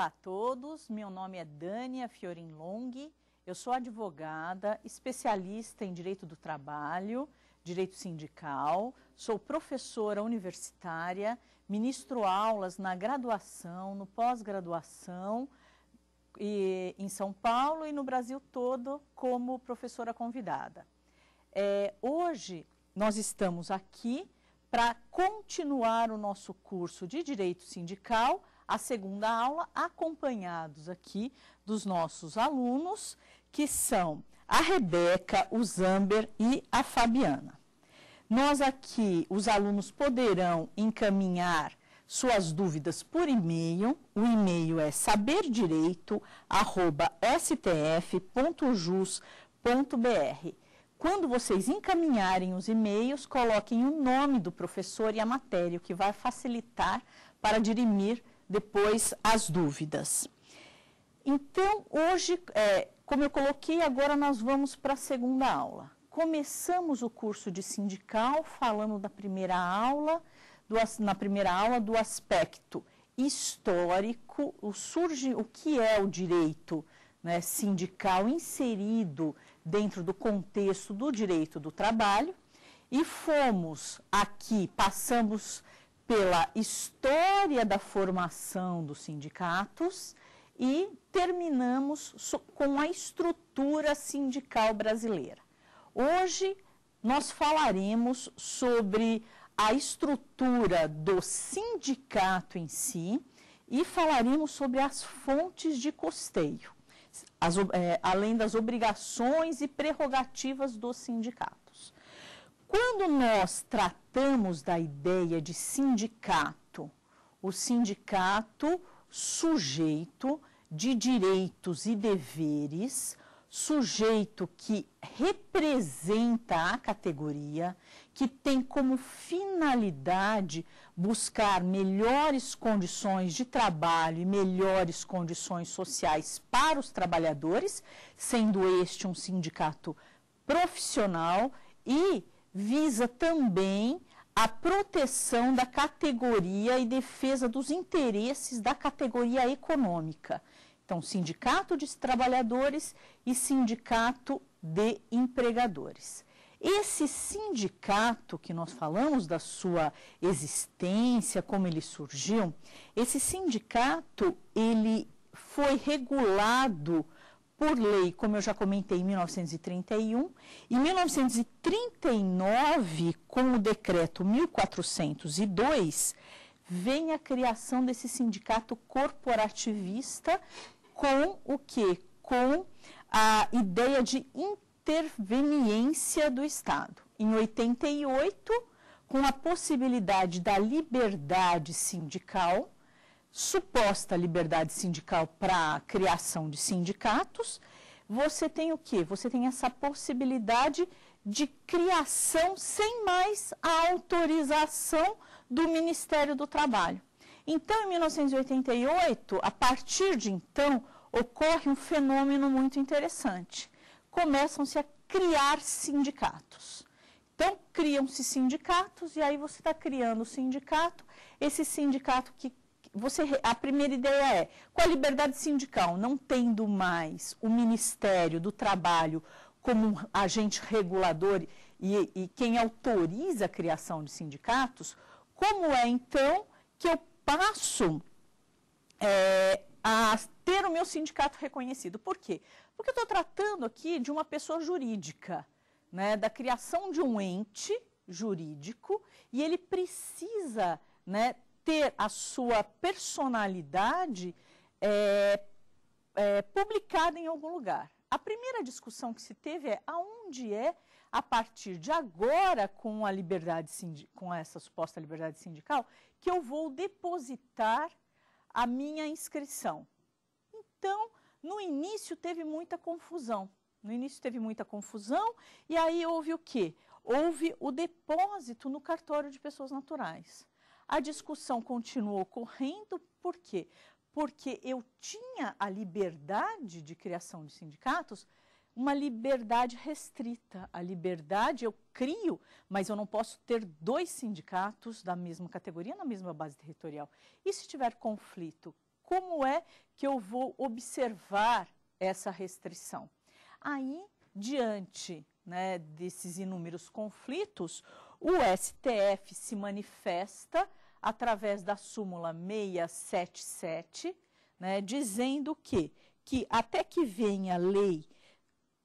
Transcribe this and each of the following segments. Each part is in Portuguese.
Olá a todos, meu nome é Dânia Fiorin Long, eu sou advogada, especialista em direito do trabalho, direito sindical, sou professora universitária, ministro aulas na graduação, no pós-graduação em São Paulo e no Brasil todo como professora convidada. É, hoje nós estamos aqui para continuar o nosso curso de direito sindical a segunda aula, acompanhados aqui dos nossos alunos, que são a Rebeca, o Zamber e a Fabiana. Nós aqui, os alunos poderão encaminhar suas dúvidas por e-mail. O e-mail é saberdireito@stf.jus.br. Quando vocês encaminharem os e-mails, coloquem o nome do professor e a matéria, o que vai facilitar para dirimir depois as dúvidas. Então, hoje, é, como eu coloquei, agora nós vamos para a segunda aula. Começamos o curso de sindical falando da primeira aula, do, na primeira aula do aspecto histórico, o, surge, o que é o direito né, sindical inserido dentro do contexto do direito do trabalho. E fomos aqui, passamos pela história da formação dos sindicatos e terminamos com a estrutura sindical brasileira. Hoje nós falaremos sobre a estrutura do sindicato em si e falaremos sobre as fontes de costeio, as, é, além das obrigações e prerrogativas do sindicato. Quando nós tratamos da ideia de sindicato, o sindicato sujeito de direitos e deveres, sujeito que representa a categoria, que tem como finalidade buscar melhores condições de trabalho e melhores condições sociais para os trabalhadores, sendo este um sindicato profissional e visa também a proteção da categoria e defesa dos interesses da categoria econômica. Então, sindicato de trabalhadores e sindicato de empregadores. Esse sindicato que nós falamos da sua existência, como ele surgiu, esse sindicato ele foi regulado por lei, como eu já comentei, em 1931. Em 1939, com o decreto 1402, vem a criação desse sindicato corporativista com o que? Com a ideia de interveniência do Estado. Em 88, com a possibilidade da liberdade sindical, suposta liberdade sindical para a criação de sindicatos, você tem o quê? Você tem essa possibilidade de criação sem mais a autorização do Ministério do Trabalho. Então, em 1988, a partir de então, ocorre um fenômeno muito interessante. Começam-se a criar sindicatos. Então, criam-se sindicatos, e aí você está criando o sindicato, esse sindicato que você a primeira ideia é, com a liberdade sindical não tendo mais o Ministério do Trabalho como um agente regulador e, e quem autoriza a criação de sindicatos, como é então que eu passo é, a ter o meu sindicato reconhecido? Por quê? Porque eu estou tratando aqui de uma pessoa jurídica, né, da criação de um ente jurídico e ele precisa né, ter a sua personalidade é, é, publicada em algum lugar. A primeira discussão que se teve é aonde é, a partir de agora, com a liberdade com essa suposta liberdade sindical, que eu vou depositar a minha inscrição. Então, no início teve muita confusão. No início teve muita confusão e aí houve o quê? Houve o depósito no cartório de pessoas naturais. A discussão continuou correndo, por quê? Porque eu tinha a liberdade de criação de sindicatos, uma liberdade restrita. A liberdade eu crio, mas eu não posso ter dois sindicatos da mesma categoria, na mesma base territorial. E se tiver conflito, como é que eu vou observar essa restrição? Aí, diante né, desses inúmeros conflitos, o STF se manifesta através da súmula 677, né, dizendo que, que até que venha lei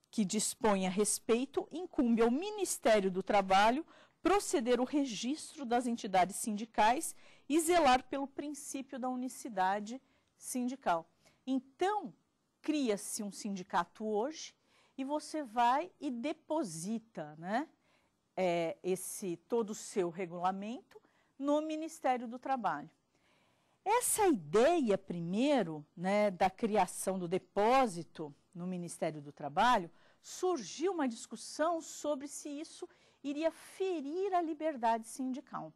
que dispõe a respeito, incumbe ao Ministério do Trabalho proceder o registro das entidades sindicais e zelar pelo princípio da unicidade sindical. Então, cria-se um sindicato hoje e você vai e deposita né, é, esse, todo o seu regulamento no Ministério do Trabalho. Essa ideia, primeiro, né, da criação do depósito no Ministério do Trabalho, surgiu uma discussão sobre se isso iria ferir a liberdade sindical.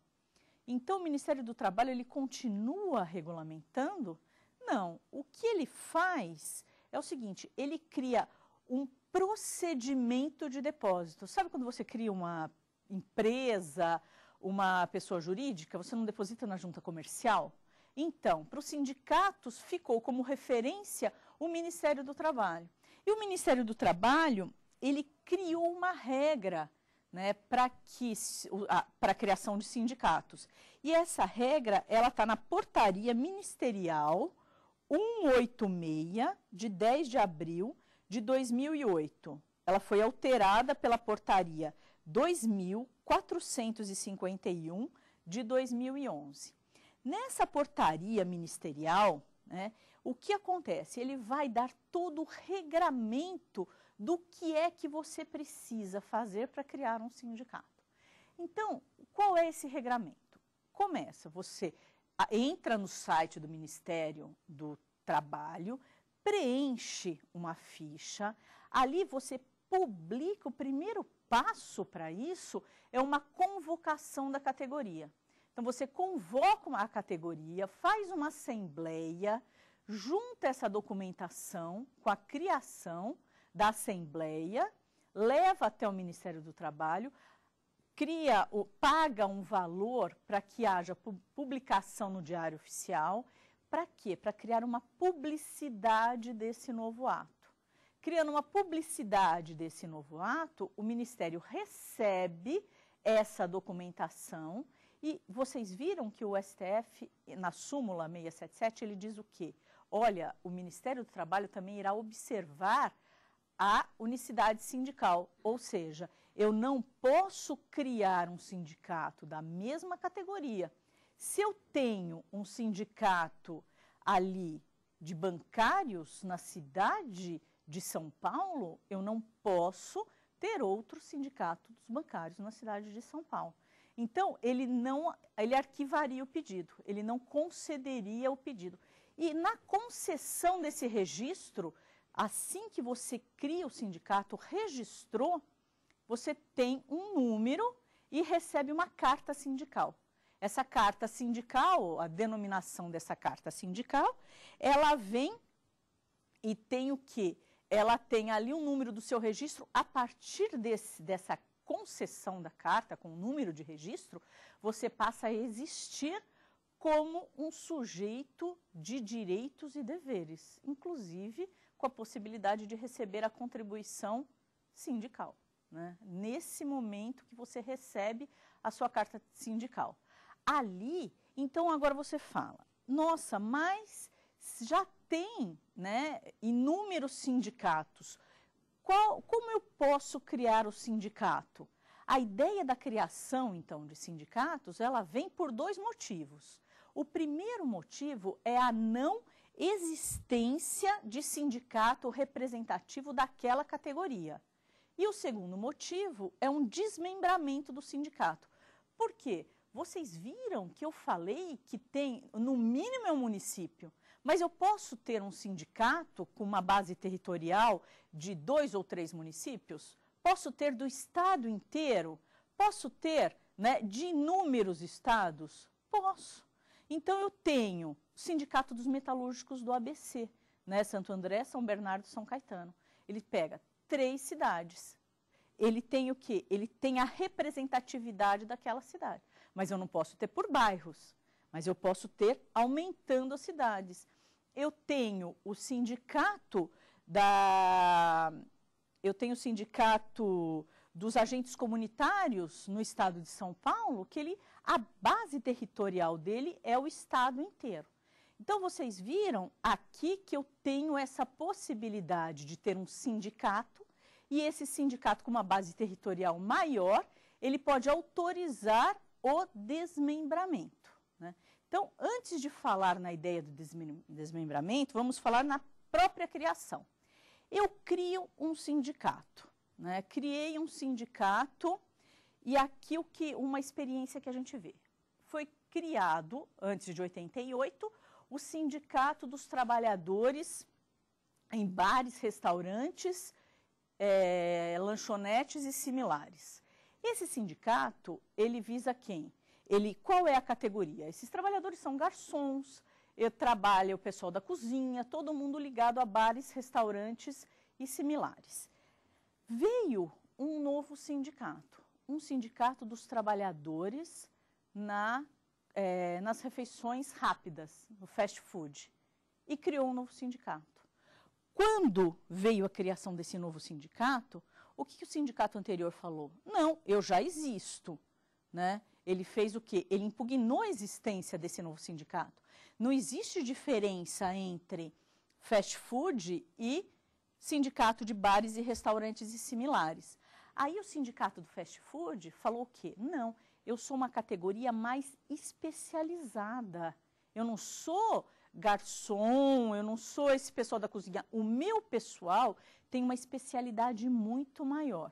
Então, o Ministério do Trabalho ele continua regulamentando? Não. O que ele faz é o seguinte: ele cria um procedimento de depósito. Sabe quando você cria uma empresa, uma pessoa jurídica, você não deposita na junta comercial? Então, para os sindicatos ficou como referência o Ministério do Trabalho. E o Ministério do Trabalho, ele criou uma regra né, para a criação de sindicatos. E essa regra, ela está na portaria ministerial 186, de 10 de abril de 2008. Ela foi alterada pela portaria 2451 de 2011. Nessa portaria ministerial, né, o que acontece? Ele vai dar todo o regramento do que é que você precisa fazer para criar um sindicato. Então, qual é esse regramento? Começa, você entra no site do Ministério do Trabalho, preenche uma ficha, ali você publica o primeiro passo para isso é uma convocação da categoria. Então, você convoca a categoria, faz uma assembleia, junta essa documentação com a criação da assembleia, leva até o Ministério do Trabalho, cria, ou paga um valor para que haja publicação no Diário Oficial. Para quê? Para criar uma publicidade desse novo ato criando uma publicidade desse novo ato, o Ministério recebe essa documentação e vocês viram que o STF, na súmula 677, ele diz o quê? Olha, o Ministério do Trabalho também irá observar a unicidade sindical, ou seja, eu não posso criar um sindicato da mesma categoria. Se eu tenho um sindicato ali de bancários na cidade, de São Paulo, eu não posso ter outro sindicato dos bancários na cidade de São Paulo. Então, ele não ele arquivaria o pedido, ele não concederia o pedido. E na concessão desse registro, assim que você cria o sindicato, registrou, você tem um número e recebe uma carta sindical. Essa carta sindical, a denominação dessa carta sindical, ela vem e tem o que? ela tem ali um número do seu registro, a partir desse, dessa concessão da carta, com o número de registro, você passa a existir como um sujeito de direitos e deveres, inclusive com a possibilidade de receber a contribuição sindical. Né? Nesse momento que você recebe a sua carta sindical. Ali, então agora você fala, nossa, mas já tem né, inúmeros sindicatos. Qual, como eu posso criar o sindicato? A ideia da criação, então, de sindicatos, ela vem por dois motivos. O primeiro motivo é a não existência de sindicato representativo daquela categoria. E o segundo motivo é um desmembramento do sindicato. Por quê? Vocês viram que eu falei que tem, no mínimo é um município, mas eu posso ter um sindicato com uma base territorial de dois ou três municípios? Posso ter do estado inteiro? Posso ter né, de inúmeros estados? Posso. Então eu tenho o Sindicato dos Metalúrgicos do ABC, né, Santo André, São Bernardo, São Caetano. Ele pega três cidades. Ele tem o quê? Ele tem a representatividade daquela cidade. Mas eu não posso ter por bairros, mas eu posso ter aumentando as cidades eu tenho o sindicato da eu tenho o sindicato dos agentes comunitários no estado de São Paulo, que ele a base territorial dele é o estado inteiro. Então vocês viram aqui que eu tenho essa possibilidade de ter um sindicato e esse sindicato com uma base territorial maior, ele pode autorizar o desmembramento. Então, antes de falar na ideia do desmembramento, vamos falar na própria criação. Eu crio um sindicato, né? criei um sindicato e aqui o que uma experiência que a gente vê. Foi criado, antes de 88, o Sindicato dos Trabalhadores em bares, restaurantes, é, lanchonetes e similares. Esse sindicato, ele visa quem? ele, qual é a categoria? Esses trabalhadores são garçons, trabalha o pessoal da cozinha, todo mundo ligado a bares, restaurantes e similares. Veio um novo sindicato, um sindicato dos trabalhadores na, é, nas refeições rápidas, no fast food, e criou um novo sindicato. Quando veio a criação desse novo sindicato, o que, que o sindicato anterior falou? Não, eu já existo, né? Ele fez o quê? Ele impugnou a existência desse novo sindicato. Não existe diferença entre fast food e sindicato de bares e restaurantes e similares. Aí o sindicato do fast food falou o quê? Não, eu sou uma categoria mais especializada. Eu não sou garçom, eu não sou esse pessoal da cozinha. O meu pessoal tem uma especialidade muito maior.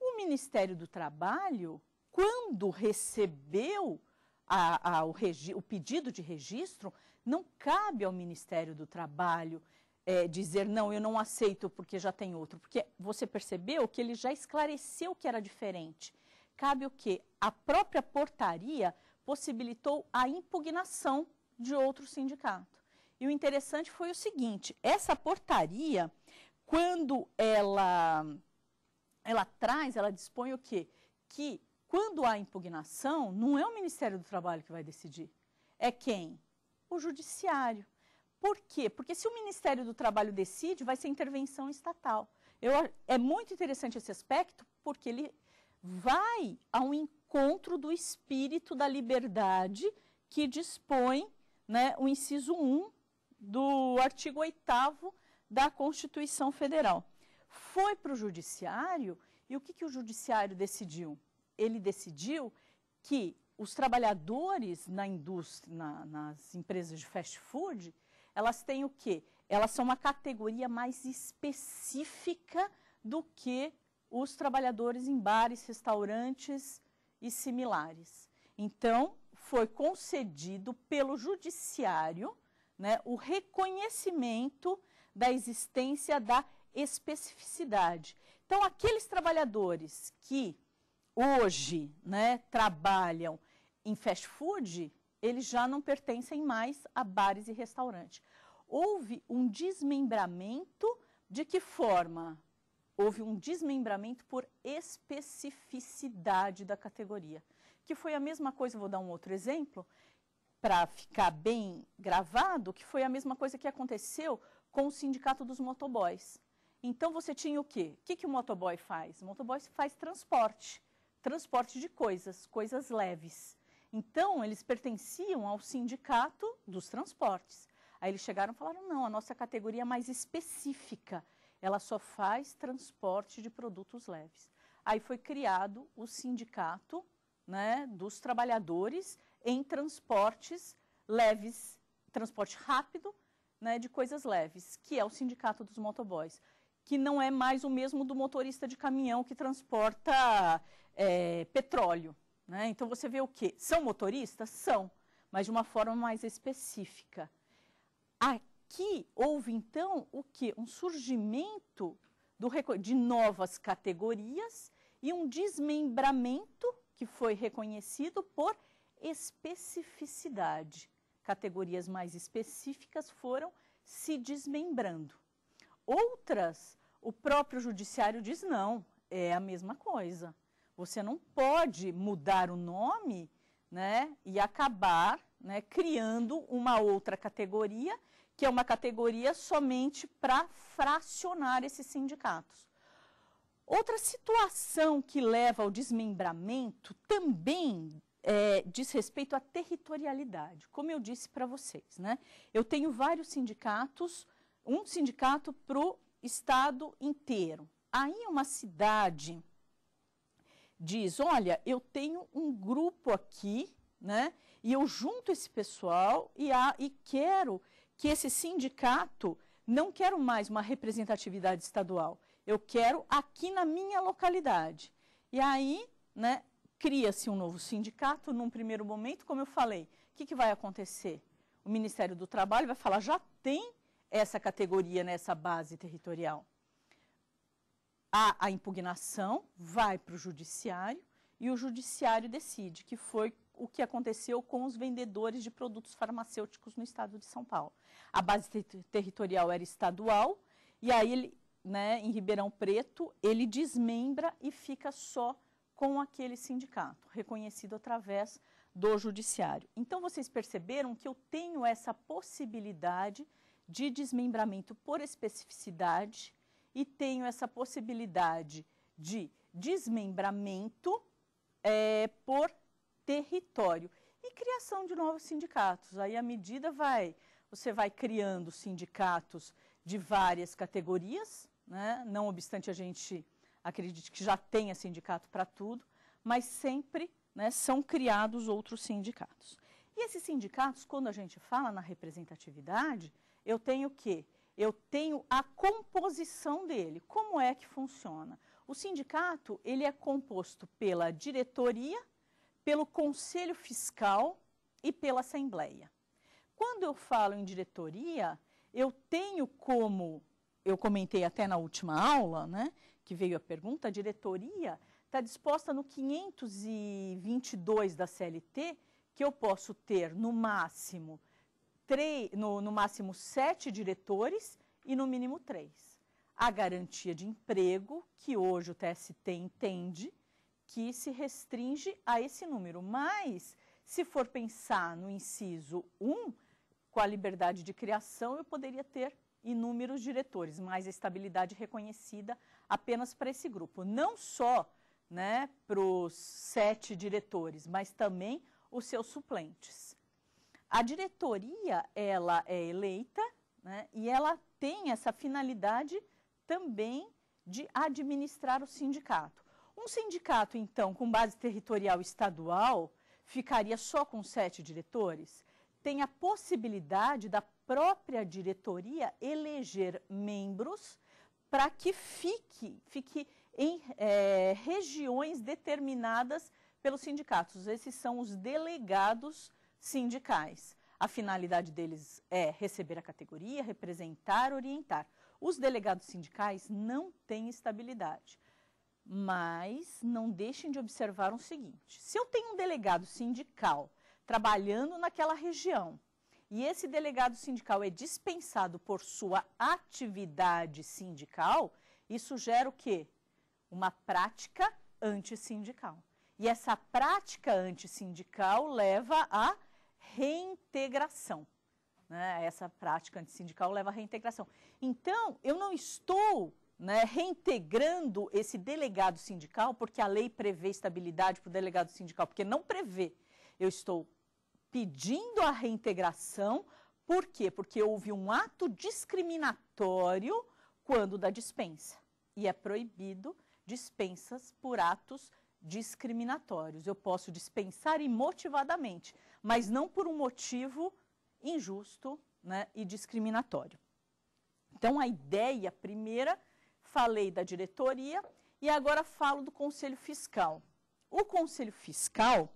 O Ministério do Trabalho quando recebeu a, a, o, regi, o, pedido de registro, não cabe ao Ministério do Trabalho é, dizer não, eu não aceito porque já tem outro, porque você percebeu que ele já esclareceu que era diferente. Cabe o quê? A própria portaria possibilitou a impugnação de outro sindicato. E o interessante foi o seguinte: essa portaria, quando ela ela traz, ela dispõe o quê? Que quando há impugnação, não é o Ministério do Trabalho que vai decidir. É quem? O Judiciário. Por quê? Porque se o Ministério do Trabalho decide, vai ser intervenção estatal. Eu, é muito interessante esse aspecto, porque ele vai ao encontro do espírito da liberdade que dispõe né, o inciso 1 do artigo 8 da Constituição Federal. Foi para o Judiciário e o que, que o Judiciário decidiu? ele decidiu que os trabalhadores na indústria, na, nas empresas de fast food, elas têm o quê? Elas são uma categoria mais específica do que os trabalhadores em bares, restaurantes e similares. Então, foi concedido pelo judiciário né, o reconhecimento da existência da especificidade. Então, aqueles trabalhadores que hoje né, trabalham em fast food, eles já não pertencem mais a bares e restaurantes. Houve um desmembramento de que forma? Houve um desmembramento por especificidade da categoria, que foi a mesma coisa, vou dar um outro exemplo, para ficar bem gravado, que foi a mesma coisa que aconteceu com o sindicato dos motoboys. Então você tinha o quê? O que, que o motoboy faz? O motoboy faz transporte transporte de coisas, coisas leves. Então, eles pertenciam ao sindicato dos transportes. Aí eles chegaram e falaram: não, a nossa categoria é mais específica, ela só faz transporte de produtos leves. Aí foi criado o sindicato né, dos trabalhadores em transportes leves, transporte rápido né, de coisas leves, que é o sindicato dos motoboys que não é mais o mesmo do motorista de caminhão que transporta é, petróleo. Né? Então você vê o quê? São motoristas? São, mas de uma forma mais específica. Aqui houve então o que? Um surgimento do, de novas categorias e um desmembramento que foi reconhecido por especificidade. Categorias mais específicas foram se desmembrando. Outras, o próprio judiciário diz não, é a mesma coisa. Você não pode mudar o nome né, e acabar né, criando uma outra categoria, que é uma categoria somente para fracionar esses sindicatos. Outra situação que leva ao desmembramento também é, diz respeito à territorialidade. Como eu disse para vocês, né? eu tenho vários sindicatos um sindicato para o estado inteiro. Aí uma cidade diz, olha, eu tenho um grupo aqui, né? E eu junto esse pessoal e, a, e quero que esse sindicato, não quero mais uma representatividade estadual, eu quero aqui na minha localidade. E aí, né, cria-se um novo sindicato, num primeiro momento, como eu falei, o que, que vai acontecer? O Ministério do Trabalho vai falar, já tem essa categoria nessa né, base territorial? Há a impugnação, vai para o judiciário e o judiciário decide, que foi o que aconteceu com os vendedores de produtos farmacêuticos no estado de São Paulo. A base ter territorial era estadual e aí ele, né, em Ribeirão Preto, ele desmembra e fica só com aquele sindicato, reconhecido através do judiciário. Então vocês perceberam que eu tenho essa possibilidade de desmembramento por especificidade e tenho essa possibilidade de desmembramento é, por território e criação de novos sindicatos. Aí a medida vai, você vai criando sindicatos de várias categorias, né? não obstante a gente acredite que já tenha sindicato para tudo, mas sempre né, são criados outros sindicatos. E esses sindicatos, quando a gente fala na representatividade, eu tenho o quê? Eu tenho a composição dele. Como é que funciona? O sindicato, ele é composto pela diretoria, pelo conselho fiscal e pela assembleia. Quando eu falo em diretoria, eu tenho como, eu comentei até na última aula, né, que veio a pergunta, a diretoria está disposta no 522 da CLT, que eu posso ter no máximo três, no, no máximo sete diretores e no mínimo três. A garantia de emprego, que hoje o TST entende que se restringe a esse número, mas se for pensar no inciso 1, com a liberdade de criação, eu poderia ter inúmeros diretores, mas a estabilidade reconhecida apenas para esse grupo. Não só né, para os sete diretores, mas também os seus suplentes. A diretoria, ela é eleita né, e ela tem essa finalidade também de administrar o sindicato. Um sindicato, então, com base territorial estadual, ficaria só com sete diretores? Tem a possibilidade da própria diretoria eleger membros para que fique, fique em é, regiões determinadas pelos sindicatos. Esses são os delegados sindicais. A finalidade deles é receber a categoria, representar, orientar. Os delegados sindicais não têm estabilidade, mas não deixem de observar o seguinte: se eu tenho um delegado sindical trabalhando naquela região e esse delegado sindical é dispensado por sua atividade sindical, isso gera o quê? Uma prática antissindical. E essa prática antissindical leva a reintegração. Né? Essa prática antissindical leva à reintegração. Então, eu não estou né, reintegrando esse delegado sindical, porque a lei prevê estabilidade para o delegado sindical, porque não prevê. Eu estou pedindo a reintegração, por quê? Porque houve um ato discriminatório quando da dispensa. E é proibido dispensas por atos discriminatórios. Eu posso dispensar imotivadamente, mas não por um motivo injusto né, e discriminatório. Então, a ideia primeira, falei da diretoria e agora falo do Conselho Fiscal. O Conselho Fiscal,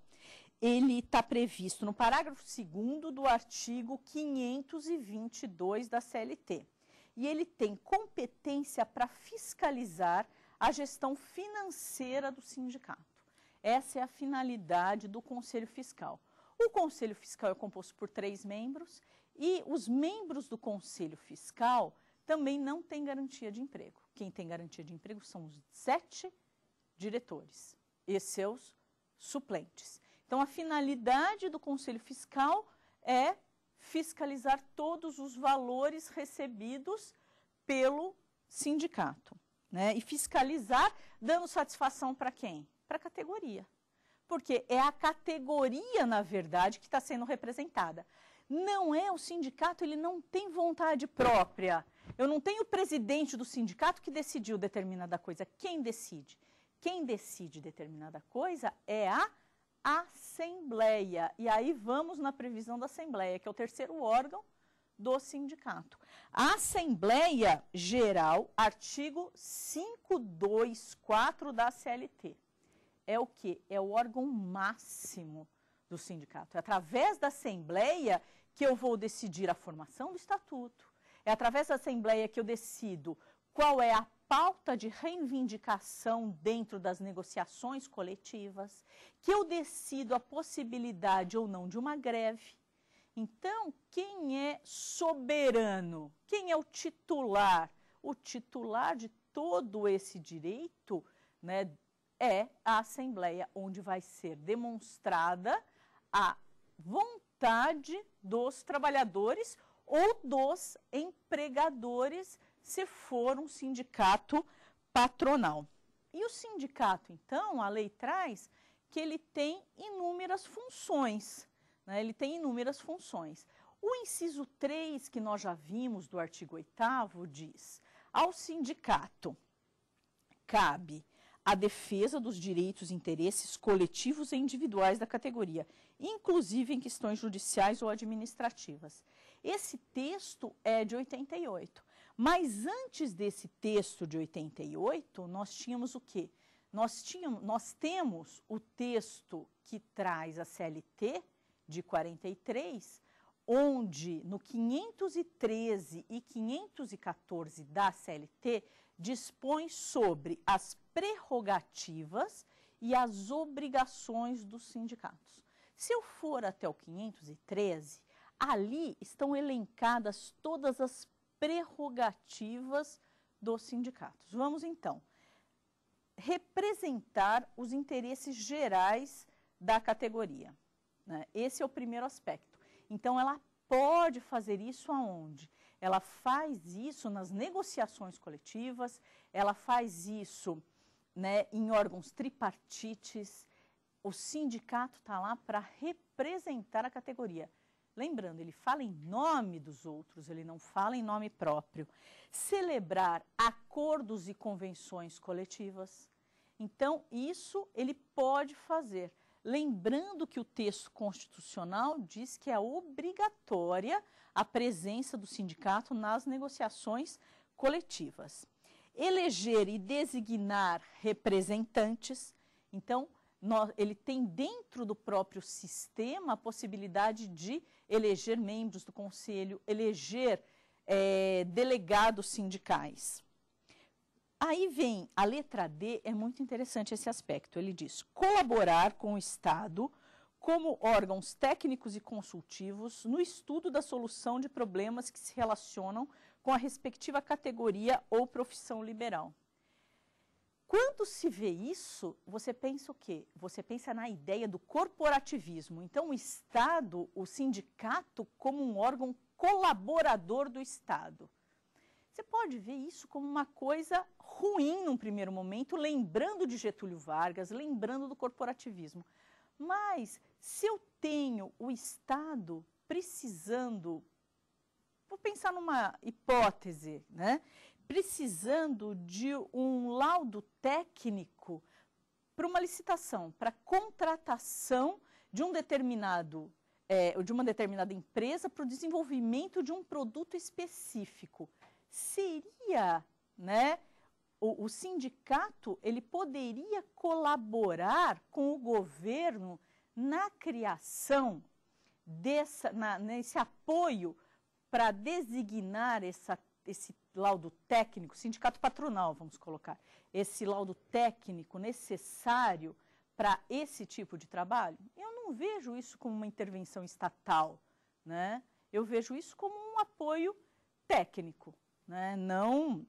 ele está previsto no parágrafo 2 do artigo 522 da CLT. E ele tem competência para fiscalizar a gestão financeira do sindicato. Essa é a finalidade do Conselho Fiscal. O Conselho Fiscal é composto por três membros e os membros do Conselho Fiscal também não têm garantia de emprego. Quem tem garantia de emprego são os sete diretores e seus suplentes. Então, a finalidade do Conselho Fiscal é fiscalizar todos os valores recebidos pelo sindicato né? E fiscalizar dando satisfação para quem? Para a categoria. Porque é a categoria, na verdade, que está sendo representada. Não é o sindicato, ele não tem vontade própria. Eu não tenho o presidente do sindicato que decidiu determinada coisa. Quem decide? Quem decide determinada coisa é a Assembleia. E aí vamos na previsão da Assembleia, que é o terceiro órgão do sindicato. A Assembleia Geral, artigo 524 da CLT. É o que? É o órgão máximo do sindicato. É através da Assembleia que eu vou decidir a formação do estatuto. É através da Assembleia que eu decido qual é a pauta de reivindicação dentro das negociações coletivas, que eu decido a possibilidade ou não de uma greve então, quem é soberano? Quem é o titular? O titular de todo esse direito né, é a Assembleia, onde vai ser demonstrada a vontade dos trabalhadores ou dos empregadores, se for um sindicato patronal. E o sindicato, então, a lei traz que ele tem inúmeras funções. Né? Ele tem inúmeras funções. O inciso 3, que nós já vimos do artigo 8, diz: ao sindicato cabe a defesa dos direitos e interesses coletivos e individuais da categoria, inclusive em questões judiciais ou administrativas. Esse texto é de 88. Mas antes desse texto de 88, nós tínhamos o quê? Nós, tínhamos, nós temos o texto que traz a CLT, de 43, onde no 513 e 514 da CLT dispõe sobre as prerrogativas e as obrigações dos sindicatos. Se eu for até o 513, ali estão elencadas todas as prerrogativas dos sindicatos. Vamos então representar os interesses gerais da categoria. Né? Esse é o primeiro aspecto. Então, ela pode fazer isso aonde? Ela faz isso nas negociações coletivas, ela faz isso né, em órgãos tripartites. O sindicato está lá para representar a categoria. Lembrando, ele fala em nome dos outros, ele não fala em nome próprio. Celebrar acordos e convenções coletivas. Então, isso ele pode fazer. Lembrando que o texto constitucional diz que é obrigatória a presença do sindicato nas negociações coletivas. Eleger e designar representantes, então, nós, ele tem dentro do próprio sistema a possibilidade de eleger membros do conselho, eleger é, delegados sindicais. Aí vem a letra D, é muito interessante esse aspecto. Ele diz colaborar com o Estado como órgãos técnicos e consultivos no estudo da solução de problemas que se relacionam com a respectiva categoria ou profissão liberal. Quando se vê isso, você pensa o quê? Você pensa na ideia do corporativismo. Então, o Estado, o sindicato, como um órgão colaborador do Estado. Você pode ver isso como uma coisa ruim num primeiro momento, lembrando de Getúlio Vargas, lembrando do corporativismo. Mas se eu tenho o Estado precisando, vou pensar numa hipótese, né? precisando de um laudo técnico para uma licitação, para contratação de um determinado é, de uma determinada empresa para o desenvolvimento de um produto específico seria, né, o, o sindicato, ele poderia colaborar com o governo na criação dessa, na, nesse apoio para designar essa, esse laudo técnico, sindicato patronal, vamos colocar, esse laudo técnico necessário para esse tipo de trabalho? Eu não vejo isso como uma intervenção estatal, né? Eu vejo isso como um apoio técnico. Né? Não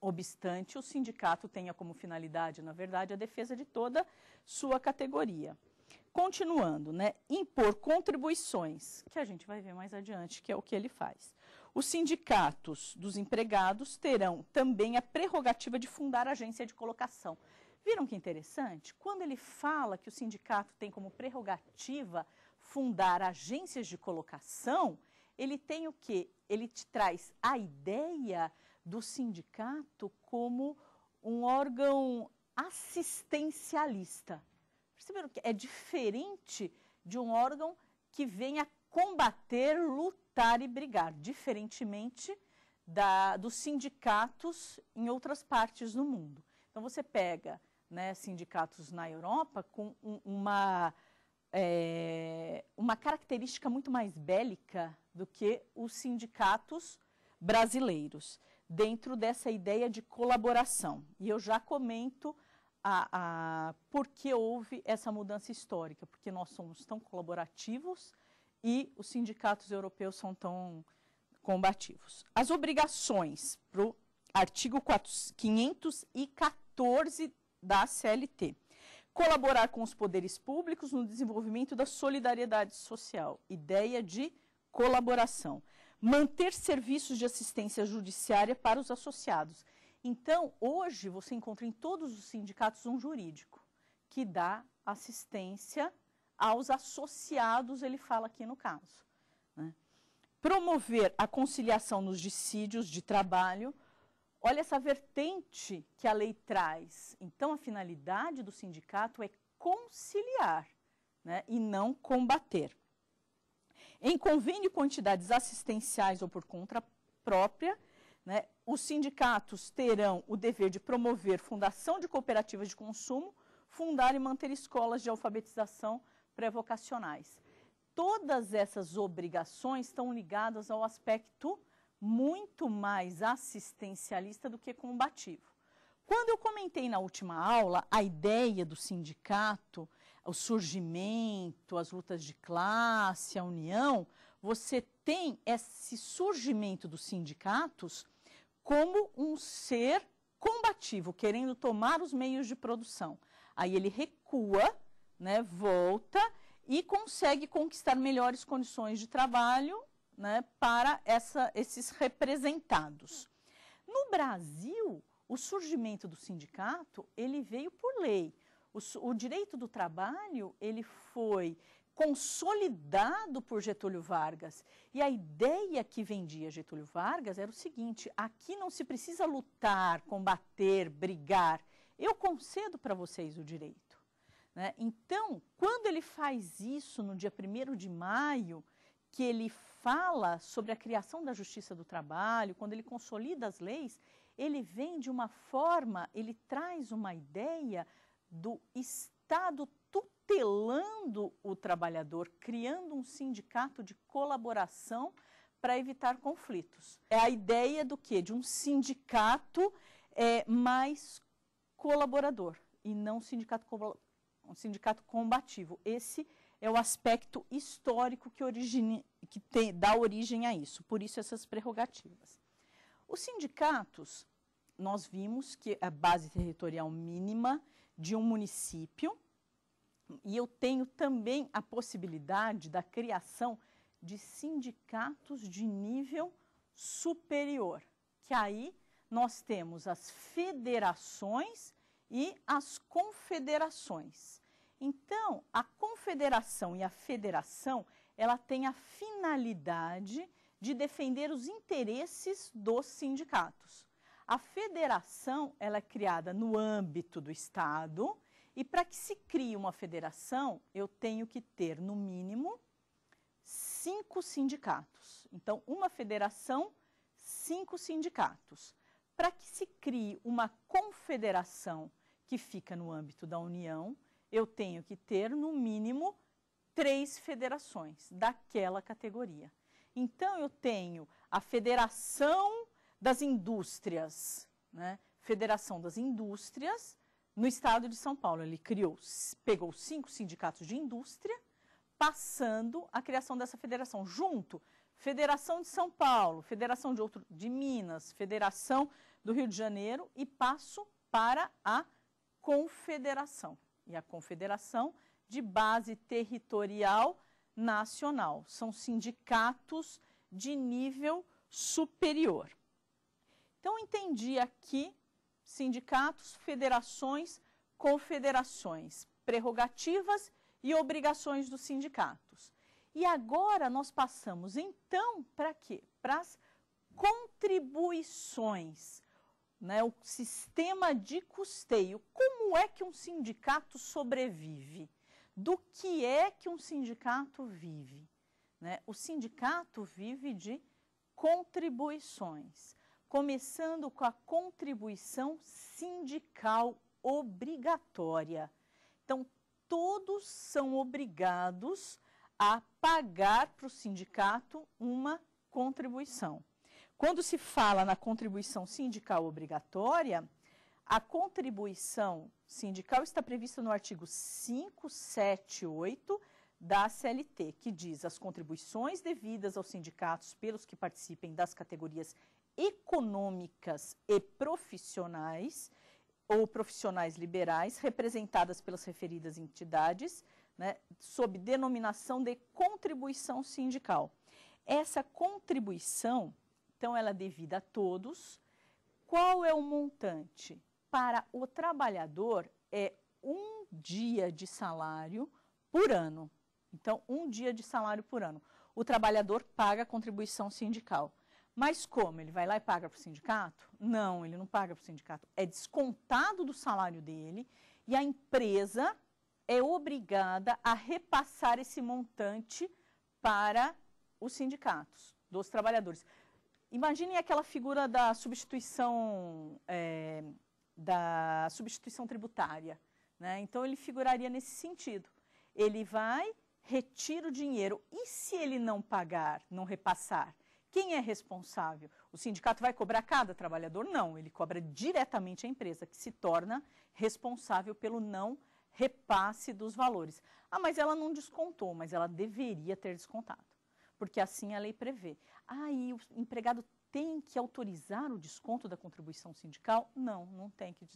obstante, o sindicato tenha como finalidade, na verdade, a defesa de toda sua categoria. Continuando, né? impor contribuições, que a gente vai ver mais adiante, que é o que ele faz. Os sindicatos dos empregados terão também a prerrogativa de fundar agência de colocação. Viram que interessante? Quando ele fala que o sindicato tem como prerrogativa fundar agências de colocação, ele tem o quê? ele te traz a ideia do sindicato como um órgão assistencialista. Perceberam que é diferente de um órgão que venha combater, lutar e brigar, diferentemente da, dos sindicatos em outras partes do mundo. Então você pega né, sindicatos na Europa com um, uma é, uma característica muito mais bélica do que os sindicatos brasileiros, dentro dessa ideia de colaboração. E eu já comento a, a, por que houve essa mudança histórica, porque nós somos tão colaborativos e os sindicatos europeus são tão combativos. As obrigações para o artigo 514 da CLT colaborar com os poderes públicos no desenvolvimento da solidariedade social, ideia de colaboração, manter serviços de assistência judiciária para os associados. Então, hoje você encontra em todos os sindicatos um jurídico que dá assistência aos associados, ele fala aqui no caso. Né? Promover a conciliação nos dissídios de trabalho Olha essa vertente que a lei traz. Então, a finalidade do sindicato é conciliar né, e não combater. Em convênio com entidades assistenciais ou por conta própria, né, os sindicatos terão o dever de promover fundação de cooperativas de consumo, fundar e manter escolas de alfabetização pré-vocacionais. Todas essas obrigações estão ligadas ao aspecto muito mais assistencialista do que combativo. Quando eu comentei na última aula a ideia do sindicato, o surgimento, as lutas de classe, a união, você tem esse surgimento dos sindicatos como um ser combativo, querendo tomar os meios de produção. Aí ele recua, né, volta e consegue conquistar melhores condições de trabalho né, para essa, esses representados. No Brasil, o surgimento do sindicato ele veio por lei. O, o direito do trabalho ele foi consolidado por Getúlio Vargas. E a ideia que vendia Getúlio Vargas era o seguinte: aqui não se precisa lutar, combater, brigar. Eu concedo para vocês o direito. Né? Então, quando ele faz isso no dia 1 de maio, que ele fala sobre a criação da justiça do trabalho, quando ele consolida as leis, ele vem de uma forma, ele traz uma ideia do Estado tutelando o trabalhador, criando um sindicato de colaboração para evitar conflitos. É a ideia do que? De um sindicato é, mais colaborador e não sindicato, um sindicato combativo. Esse é o aspecto histórico que origina que te, dá origem a isso, por isso essas prerrogativas. Os sindicatos, nós vimos que a base territorial mínima de um município, e eu tenho também a possibilidade da criação de sindicatos de nível superior, que aí nós temos as federações e as confederações. Então, a confederação e a federação ela tem a finalidade de defender os interesses dos sindicatos. A federação ela é criada no âmbito do Estado e para que se crie uma federação, eu tenho que ter, no mínimo, cinco sindicatos. Então, uma federação, cinco sindicatos. Para que se crie uma confederação que fica no âmbito da União, eu tenho que ter, no mínimo, três federações daquela categoria. Então, eu tenho a Federação das Indústrias, né? Federação das Indústrias no estado de São Paulo. Ele criou, pegou cinco sindicatos de indústria, passando a criação dessa federação junto. Federação de São Paulo, Federação de, outro, de Minas, Federação do Rio de Janeiro e passo para a Confederação. E a Confederação de base territorial nacional. São sindicatos de nível superior. Então, entendi aqui sindicatos, federações, confederações, prerrogativas e obrigações dos sindicatos. E agora nós passamos então para quê? Para as contribuições, né? o sistema de custeio. Como é que um sindicato sobrevive? do que é que um sindicato vive. Né? O sindicato vive de contribuições, começando com a contribuição sindical obrigatória. Então, todos são obrigados a pagar para o sindicato uma contribuição. Quando se fala na contribuição sindical obrigatória, a contribuição sindical está prevista no artigo 578 da CLT, que diz as contribuições devidas aos sindicatos pelos que participem das categorias econômicas e profissionais ou profissionais liberais representadas pelas referidas entidades, né, sob denominação de contribuição sindical. Essa contribuição, então, ela é devida a todos. Qual é o montante? para o trabalhador é um dia de salário por ano. Então, um dia de salário por ano. O trabalhador paga a contribuição sindical. Mas como? Ele vai lá e paga para o sindicato? Não, ele não paga para o sindicato. É descontado do salário dele e a empresa é obrigada a repassar esse montante para os sindicatos dos trabalhadores. Imaginem aquela figura da substituição é, da substituição tributária. Né? Então, ele figuraria nesse sentido. Ele vai, retira o dinheiro. E se ele não pagar, não repassar? Quem é responsável? O sindicato vai cobrar cada trabalhador? Não, ele cobra diretamente a empresa, que se torna responsável pelo não repasse dos valores. Ah, mas ela não descontou, mas ela deveria ter descontado, porque assim a lei prevê. Aí ah, o empregado tem que autorizar o desconto da contribuição sindical? Não, não tem que,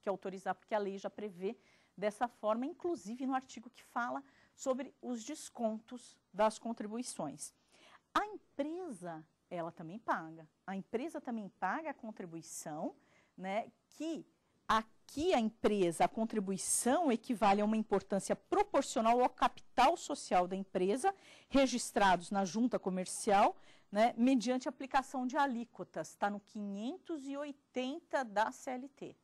que autorizar, porque a lei já prevê dessa forma, inclusive no artigo que fala sobre os descontos das contribuições. A empresa, ela também paga. A empresa também paga a contribuição, né, que que a empresa, a contribuição equivale a uma importância proporcional ao capital social da empresa, registrados na junta comercial, né, mediante aplicação de alíquotas, está no 580 da CLT.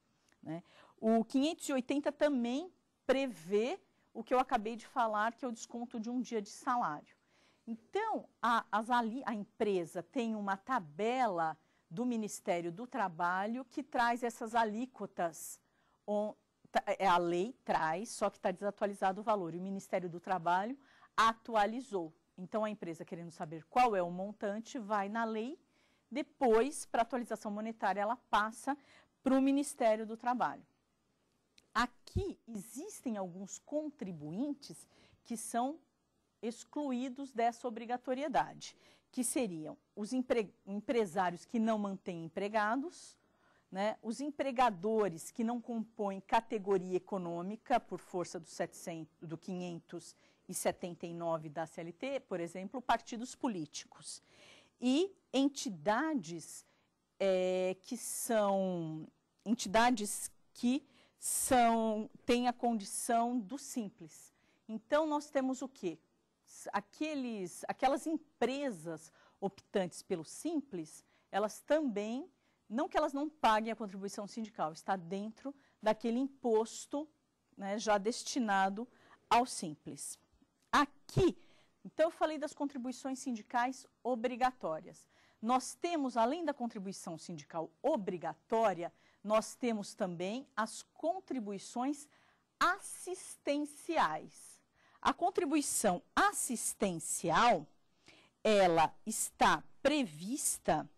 Né. O 580 também prevê o que eu acabei de falar, que é o desconto de um dia de salário. Então, a, ali, a empresa tem uma tabela do Ministério do Trabalho que traz essas alíquotas Tá, é, é a lei traz, só que está desatualizado o valor. E o Ministério do Trabalho atualizou. Então, a empresa, querendo saber qual é o montante, vai na lei. Depois, para atualização monetária, ela passa para o Ministério do Trabalho. Aqui existem alguns contribuintes que são excluídos dessa obrigatoriedade, que seriam os empre empresários que não mantêm empregados, né, os empregadores que não compõem categoria econômica por força do, 700, do 579 da CLT, por exemplo, partidos políticos, e entidades é, que são entidades que são têm a condição do simples. Então nós temos o quê? Aqueles, aquelas empresas optantes pelo simples, elas também não que elas não paguem a contribuição sindical, está dentro daquele imposto né, já destinado ao simples. Aqui, então eu falei das contribuições sindicais obrigatórias. Nós temos, além da contribuição sindical obrigatória, nós temos também as contribuições assistenciais. A contribuição assistencial, ela está prevista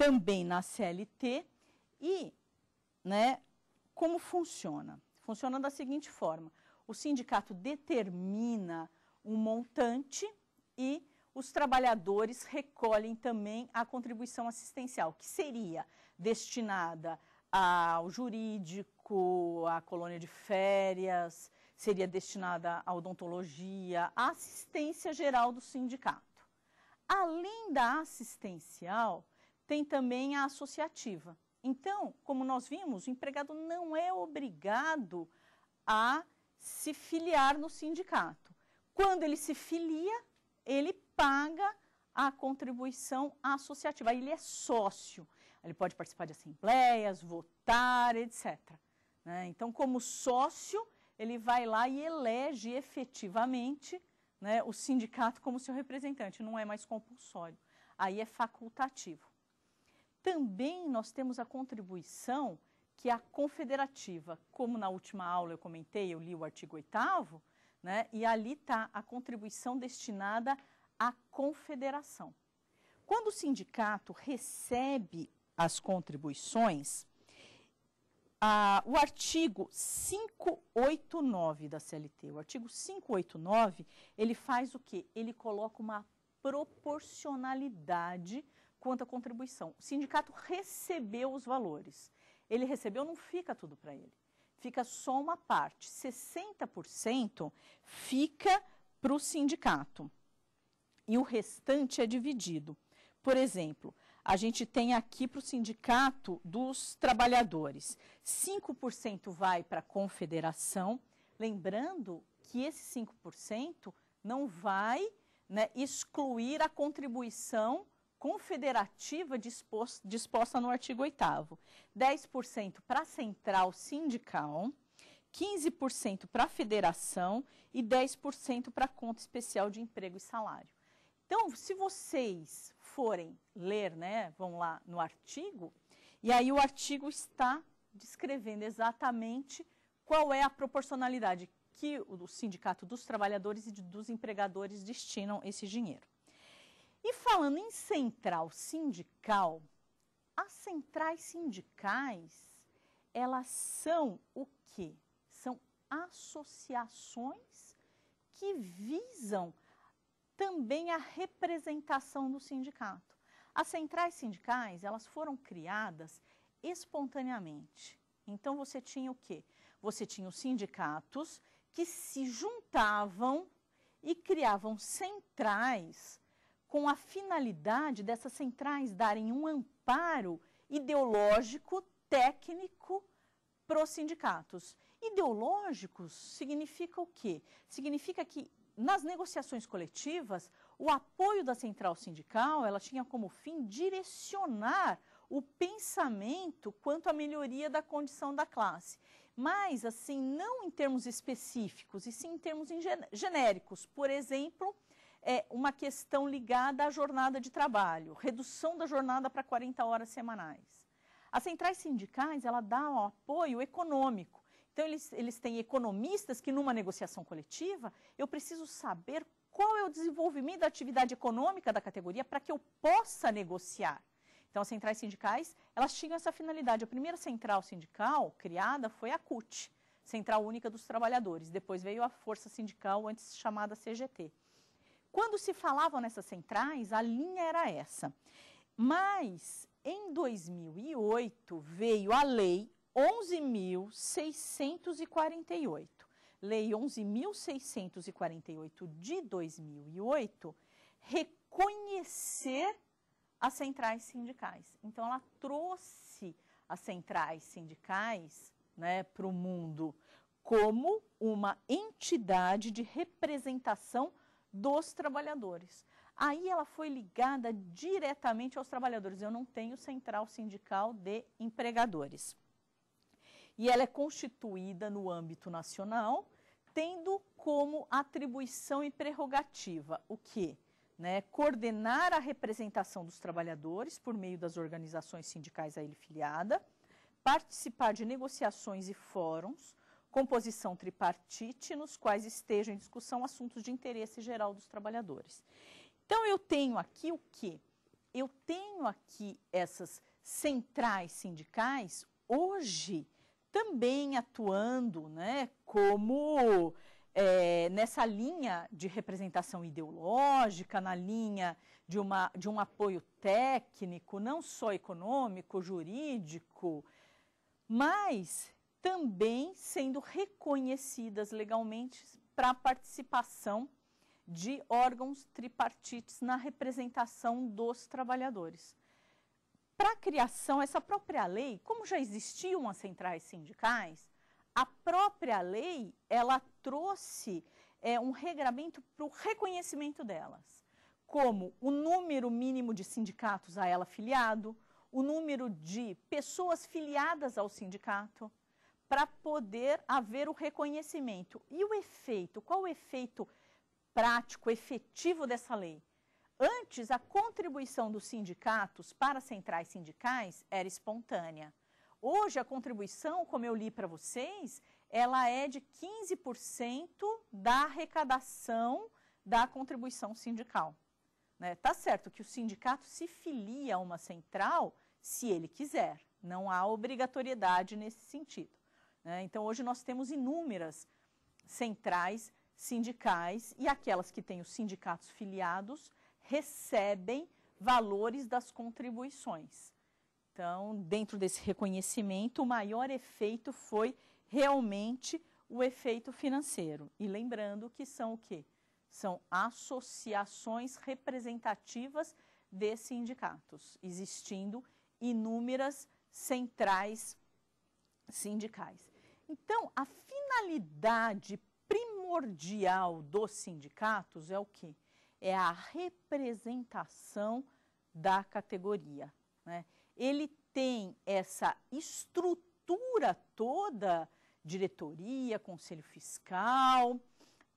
também na CLT e né, como funciona? Funciona da seguinte forma: o sindicato determina um montante e os trabalhadores recolhem também a contribuição assistencial, que seria destinada ao jurídico, à colônia de férias, seria destinada à odontologia, à assistência geral do sindicato. Além da assistencial, tem também a associativa. Então, como nós vimos, o empregado não é obrigado a se filiar no sindicato. Quando ele se filia, ele paga a contribuição associativa. Aí ele é sócio. Ele pode participar de assembleias, votar, etc. Né? Então, como sócio, ele vai lá e elege efetivamente né, o sindicato como seu representante. Não é mais compulsório. Aí é facultativo. Também nós temos a contribuição que é a confederativa, como na última aula eu comentei, eu li o artigo 8 né, e ali está a contribuição destinada à confederação. Quando o sindicato recebe as contribuições, a, o artigo 589 da CLT, o artigo 589, ele faz o quê? Ele coloca uma proporcionalidade quanto à contribuição. O sindicato recebeu os valores. Ele recebeu, não fica tudo para ele. Fica só uma parte. 60% fica para o sindicato. E o restante é dividido. Por exemplo, a gente tem aqui para o sindicato dos trabalhadores. 5% vai para a confederação. Lembrando que esse 5% não vai né, excluir a contribuição confederativa disposta, disposta no artigo 8 10% para a central sindical, 15% para a federação e 10% para a conta especial de emprego e salário. Então, se vocês forem ler, né, vão lá no artigo, e aí o artigo está descrevendo exatamente qual é a proporcionalidade que o Sindicato dos Trabalhadores e dos Empregadores destinam esse dinheiro. E falando em central sindical, as centrais sindicais, elas são o quê? São associações que visam também a representação do sindicato. As centrais sindicais, elas foram criadas espontaneamente. Então você tinha o quê? Você tinha os sindicatos que se juntavam e criavam centrais com a finalidade dessas centrais darem um amparo ideológico, técnico para os sindicatos. Ideológicos significa o quê? Significa que nas negociações coletivas, o apoio da central sindical, ela tinha como fim direcionar o pensamento quanto à melhoria da condição da classe. Mas, assim, não em termos específicos, e sim em termos genéricos. Por exemplo, é uma questão ligada à jornada de trabalho, redução da jornada para 40 horas semanais. As centrais sindicais, ela dá um apoio econômico. Então, eles, eles têm economistas que, numa negociação coletiva, eu preciso saber qual é o desenvolvimento da atividade econômica da categoria para que eu possa negociar. Então, as centrais sindicais, elas tinham essa finalidade. A primeira central sindical criada foi a CUT, Central Única dos Trabalhadores. Depois veio a Força Sindical, antes chamada CGT. Quando se falavam nessas centrais, a linha era essa. Mas em 2008 veio a lei 11.648. Lei 11.648 de 2008 reconhecer as centrais sindicais. Então, ela trouxe as centrais sindicais né, para o mundo como uma entidade de representação dos trabalhadores. Aí ela foi ligada diretamente aos trabalhadores. Eu não tenho central sindical de empregadores. E ela é constituída no âmbito nacional, tendo como atribuição e prerrogativa o quê? Né, coordenar a representação dos trabalhadores por meio das organizações sindicais a ele filiada, participar de negociações e fóruns composição tripartite nos quais estejam em discussão assuntos de interesse geral dos trabalhadores. Então eu tenho aqui o que? Eu tenho aqui essas centrais sindicais hoje também atuando né, como é, nessa linha de representação ideológica, na linha de, uma, de um apoio técnico, não só econômico, jurídico, mas também sendo reconhecidas legalmente para participação de órgãos tripartites na representação dos trabalhadores. Para a criação, essa própria lei, como já existiam as centrais sindicais, a própria lei ela trouxe é, um regramento para o reconhecimento delas, como o número mínimo de sindicatos a ela filiado, o número de pessoas filiadas ao sindicato, para poder haver o reconhecimento. E o efeito? Qual o efeito prático, efetivo dessa lei? Antes, a contribuição dos sindicatos para centrais sindicais era espontânea. Hoje, a contribuição, como eu li para vocês, ela é de 15% da arrecadação da contribuição sindical. Né? Tá certo que o sindicato se filia a uma central se ele quiser, não há obrigatoriedade nesse sentido. Né? Então, hoje nós temos inúmeras centrais sindicais e aquelas que têm os sindicatos filiados recebem valores das contribuições. Então, dentro desse reconhecimento, o maior efeito foi realmente o efeito financeiro. E lembrando que são o quê? São associações representativas de sindicatos, existindo inúmeras centrais sindicais. Então, a finalidade primordial dos sindicatos é o quê? É a representação da categoria. Né? Ele tem essa estrutura toda, diretoria, conselho fiscal,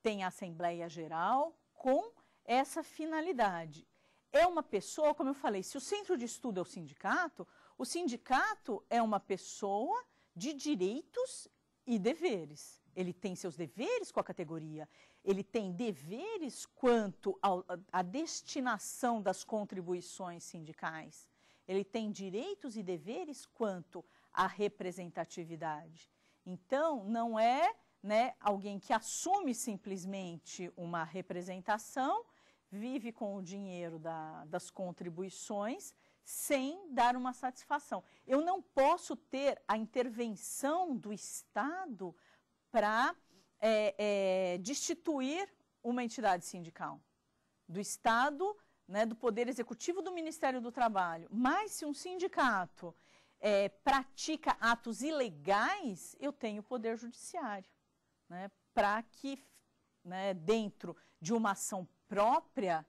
tem a Assembleia Geral, com essa finalidade. É uma pessoa, como eu falei, se o centro de estudo é o sindicato, o sindicato é uma pessoa de direitos e deveres. Ele tem seus deveres com a categoria, ele tem deveres quanto à destinação das contribuições sindicais, ele tem direitos e deveres quanto à representatividade. Então, não é né, alguém que assume simplesmente uma representação, vive com o dinheiro da, das contribuições, sem dar uma satisfação. Eu não posso ter a intervenção do Estado para é, é, destituir uma entidade sindical. Do Estado, né, do Poder Executivo do Ministério do Trabalho. Mas se um sindicato é, pratica atos ilegais, eu tenho o Poder Judiciário. Né, para que, né, dentro de uma ação própria,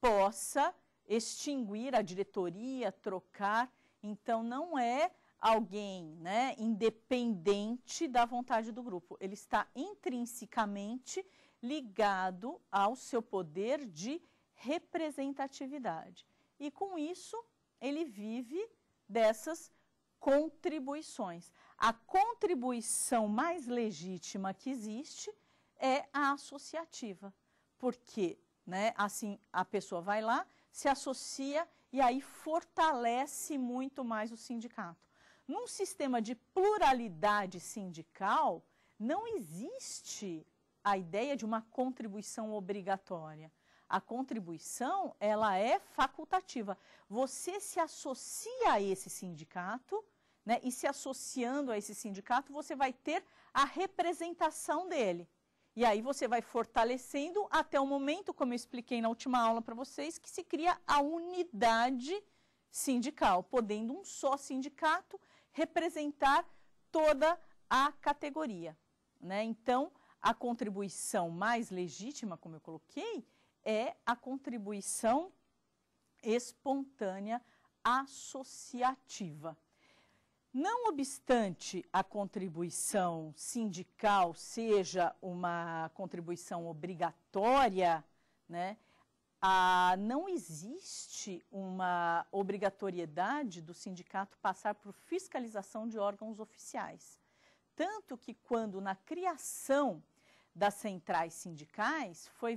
possa extinguir a diretoria, trocar. Então, não é alguém né, independente da vontade do grupo. Ele está intrinsecamente ligado ao seu poder de representatividade. E com isso, ele vive dessas contribuições. A contribuição mais legítima que existe é a associativa, porque né, assim a pessoa vai lá, se associa e aí fortalece muito mais o sindicato. Num sistema de pluralidade sindical, não existe a ideia de uma contribuição obrigatória. A contribuição, ela é facultativa. Você se associa a esse sindicato, né? E se associando a esse sindicato, você vai ter a representação dele. E aí você vai fortalecendo até o momento, como eu expliquei na última aula para vocês, que se cria a unidade sindical, podendo um só sindicato representar toda a categoria. Né? Então, a contribuição mais legítima, como eu coloquei, é a contribuição espontânea associativa. Não obstante a contribuição sindical seja uma contribuição obrigatória, né, a, não existe uma obrigatoriedade do sindicato passar por fiscalização de órgãos oficiais. Tanto que, quando na criação das centrais sindicais, foi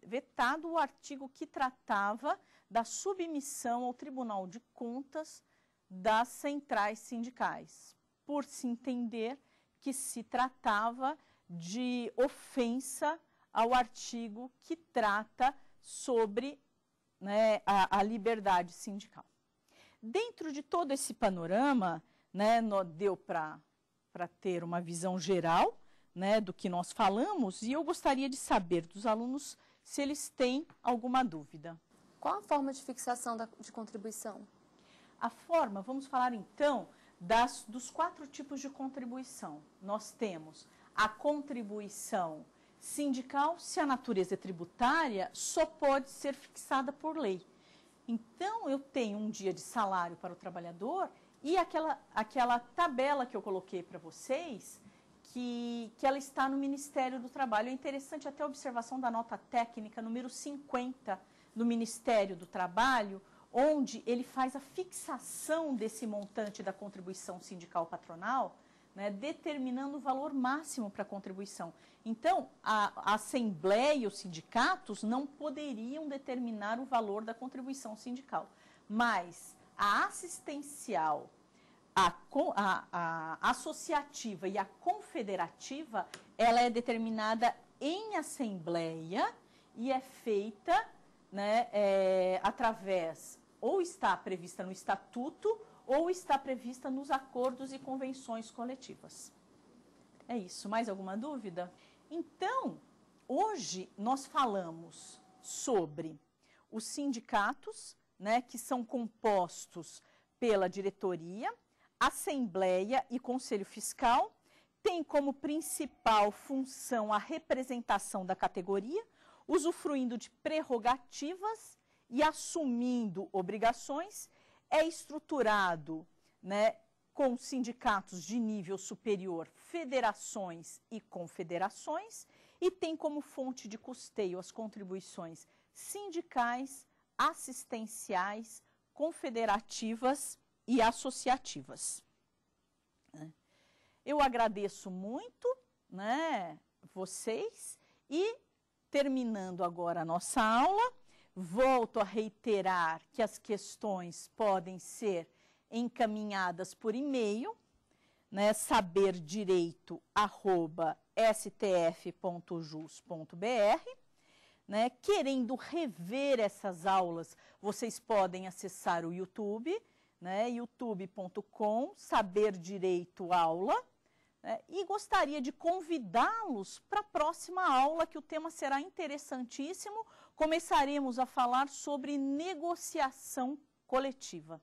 vetado o artigo que tratava da submissão ao Tribunal de Contas das centrais sindicais, por se entender que se tratava de ofensa ao artigo que trata sobre né, a, a, liberdade sindical. Dentro de todo esse panorama, né, deu para ter uma visão geral né, do que nós falamos e eu gostaria de saber dos alunos se eles têm alguma dúvida. Qual a forma de fixação da, de contribuição? A forma, vamos falar então das, dos quatro tipos de contribuição. Nós temos a contribuição sindical, se a natureza é tributária, só pode ser fixada por lei. Então, eu tenho um dia de salário para o trabalhador e aquela, aquela tabela que eu coloquei para vocês, que, que ela está no Ministério do Trabalho. É interessante até a observação da nota técnica número 50 do Ministério do Trabalho, onde ele faz a fixação desse montante da contribuição sindical patronal, né, determinando o valor máximo para a contribuição. Então, a, a Assembleia e os sindicatos não poderiam determinar o valor da contribuição sindical, mas a assistencial, a, a, a associativa e a confederativa, ela é determinada em Assembleia e é feita né, é, através ou está prevista no estatuto ou está prevista nos acordos e convenções coletivas. É isso. Mais alguma dúvida? Então, hoje nós falamos sobre os sindicatos, né, que são compostos pela diretoria, assembleia e conselho fiscal, tem como principal função a representação da categoria, usufruindo de prerrogativas e assumindo obrigações, é estruturado né, com sindicatos de nível superior, federações e confederações, e tem como fonte de custeio as contribuições sindicais, assistenciais, confederativas e associativas. Né. Eu agradeço muito né, vocês e, terminando agora a nossa aula, Volto a reiterar que as questões podem ser encaminhadas por e-mail, né, saberdireito@stf.jus.br. Né, querendo rever essas aulas, vocês podem acessar o YouTube, né, youtube.com, Saber Direito Aula, né, e gostaria de convidá-los para a próxima aula, que o tema será interessantíssimo, começaremos a falar sobre negociação coletiva.